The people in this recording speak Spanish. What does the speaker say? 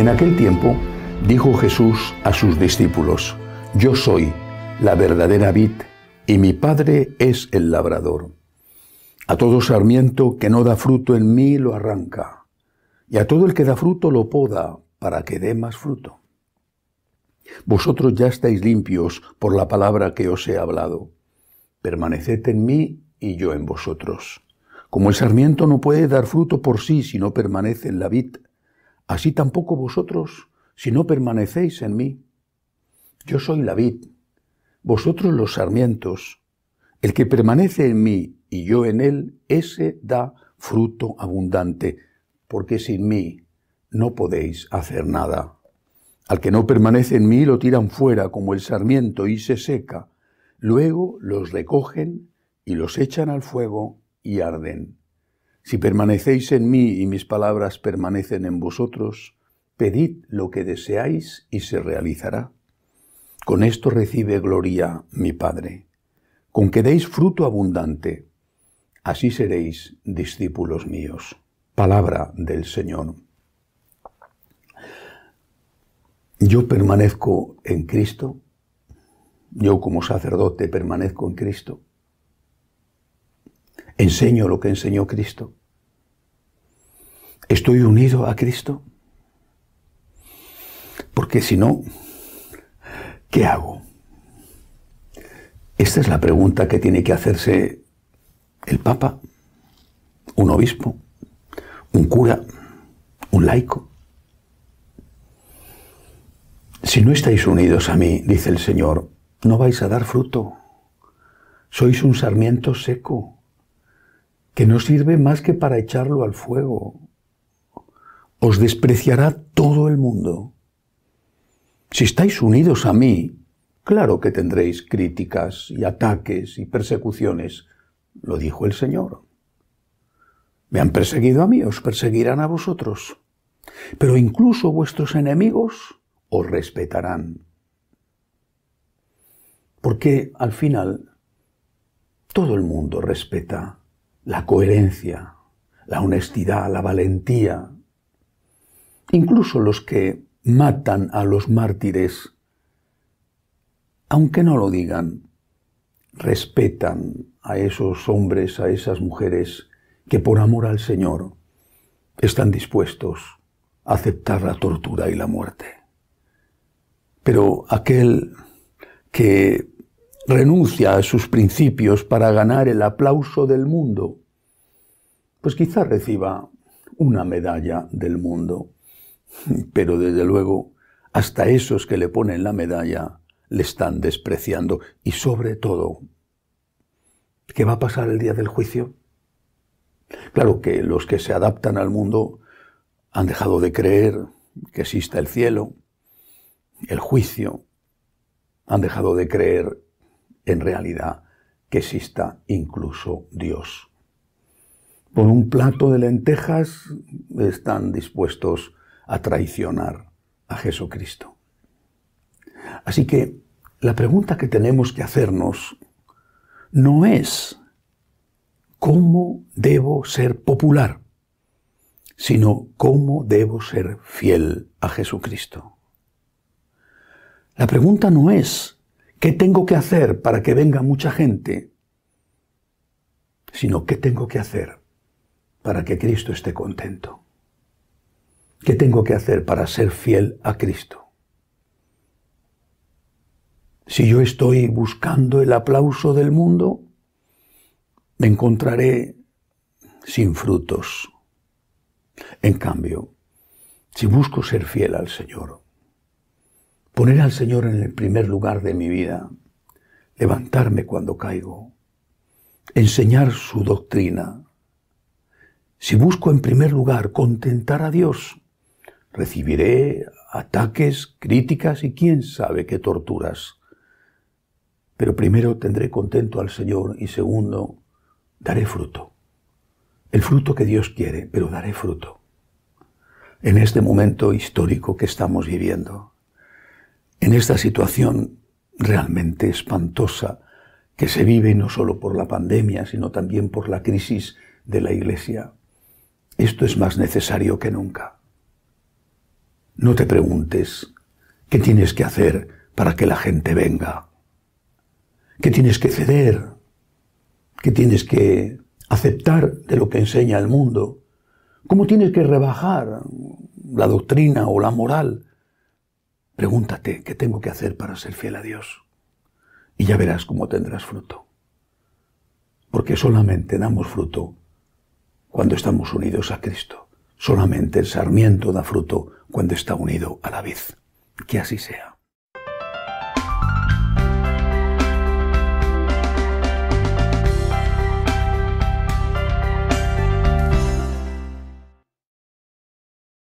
En aquel tiempo dijo Jesús a sus discípulos, Yo soy la verdadera vid y mi Padre es el labrador. A todo sarmiento que no da fruto en mí lo arranca, y a todo el que da fruto lo poda para que dé más fruto. Vosotros ya estáis limpios por la palabra que os he hablado. Permaneced en mí y yo en vosotros. Como el sarmiento no puede dar fruto por sí si no permanece en la vid, así tampoco vosotros, si no permanecéis en mí. Yo soy la vid, vosotros los sarmientos. El que permanece en mí y yo en él, ese da fruto abundante, porque sin mí no podéis hacer nada. Al que no permanece en mí lo tiran fuera como el sarmiento y se seca. Luego los recogen y los echan al fuego y arden. Si permanecéis en mí y mis palabras permanecen en vosotros, pedid lo que deseáis y se realizará. Con esto recibe gloria mi Padre, con que deis fruto abundante. Así seréis discípulos míos. Palabra del Señor. Yo permanezco en Cristo, yo como sacerdote permanezco en Cristo, enseño lo que enseñó Cristo. Estoy unido a Cristo. Porque si no, ¿qué hago? Esta es la pregunta que tiene que hacerse el Papa, un obispo, un cura, un laico. Si no estáis unidos a mí, dice el Señor, no vais a dar fruto. Sois un sarmiento seco que no sirve más que para echarlo al fuego. Os despreciará todo el mundo. Si estáis unidos a mí, claro que tendréis críticas y ataques y persecuciones, lo dijo el Señor. Me han perseguido a mí, os perseguirán a vosotros. Pero incluso vuestros enemigos os respetarán. Porque al final todo el mundo respeta la coherencia, la honestidad, la valentía. Incluso los que matan a los mártires, aunque no lo digan, respetan a esos hombres, a esas mujeres que por amor al Señor están dispuestos a aceptar la tortura y la muerte. Pero aquel que renuncia a sus principios para ganar el aplauso del mundo, pues quizá reciba una medalla del mundo, pero desde luego hasta esos que le ponen la medalla le están despreciando y sobre todo, ¿qué va a pasar el día del juicio? Claro que los que se adaptan al mundo han dejado de creer que exista el cielo, el juicio, han dejado de creer en realidad que exista incluso Dios. Por un plato de lentejas están dispuestos a traicionar a Jesucristo. Así que la pregunta que tenemos que hacernos no es cómo debo ser popular, sino cómo debo ser fiel a Jesucristo. La pregunta no es ¿qué tengo que hacer para que venga mucha gente? Sino, ¿qué tengo que hacer para que Cristo esté contento? ¿Qué tengo que hacer para ser fiel a Cristo? Si yo estoy buscando el aplauso del mundo, me encontraré sin frutos. En cambio, si busco ser fiel al Señor, poner al Señor en el primer lugar de mi vida, levantarme cuando caigo, enseñar su doctrina. Si busco en primer lugar contentar a Dios, recibiré ataques, críticas y quién sabe qué torturas. Pero primero tendré contento al Señor y segundo, daré fruto. El fruto que Dios quiere, pero daré fruto. En este momento histórico que estamos viviendo. En esta situación realmente espantosa que se vive no solo por la pandemia, sino también por la crisis de la Iglesia, esto es más necesario que nunca. No te preguntes qué tienes que hacer para que la gente venga, qué tienes que ceder, qué tienes que aceptar de lo que enseña el mundo, cómo tienes que rebajar la doctrina o la moral Pregúntate, ¿qué tengo que hacer para ser fiel a Dios? Y ya verás cómo tendrás fruto. Porque solamente damos fruto cuando estamos unidos a Cristo. Solamente el sarmiento da fruto cuando está unido a la vid. Que así sea.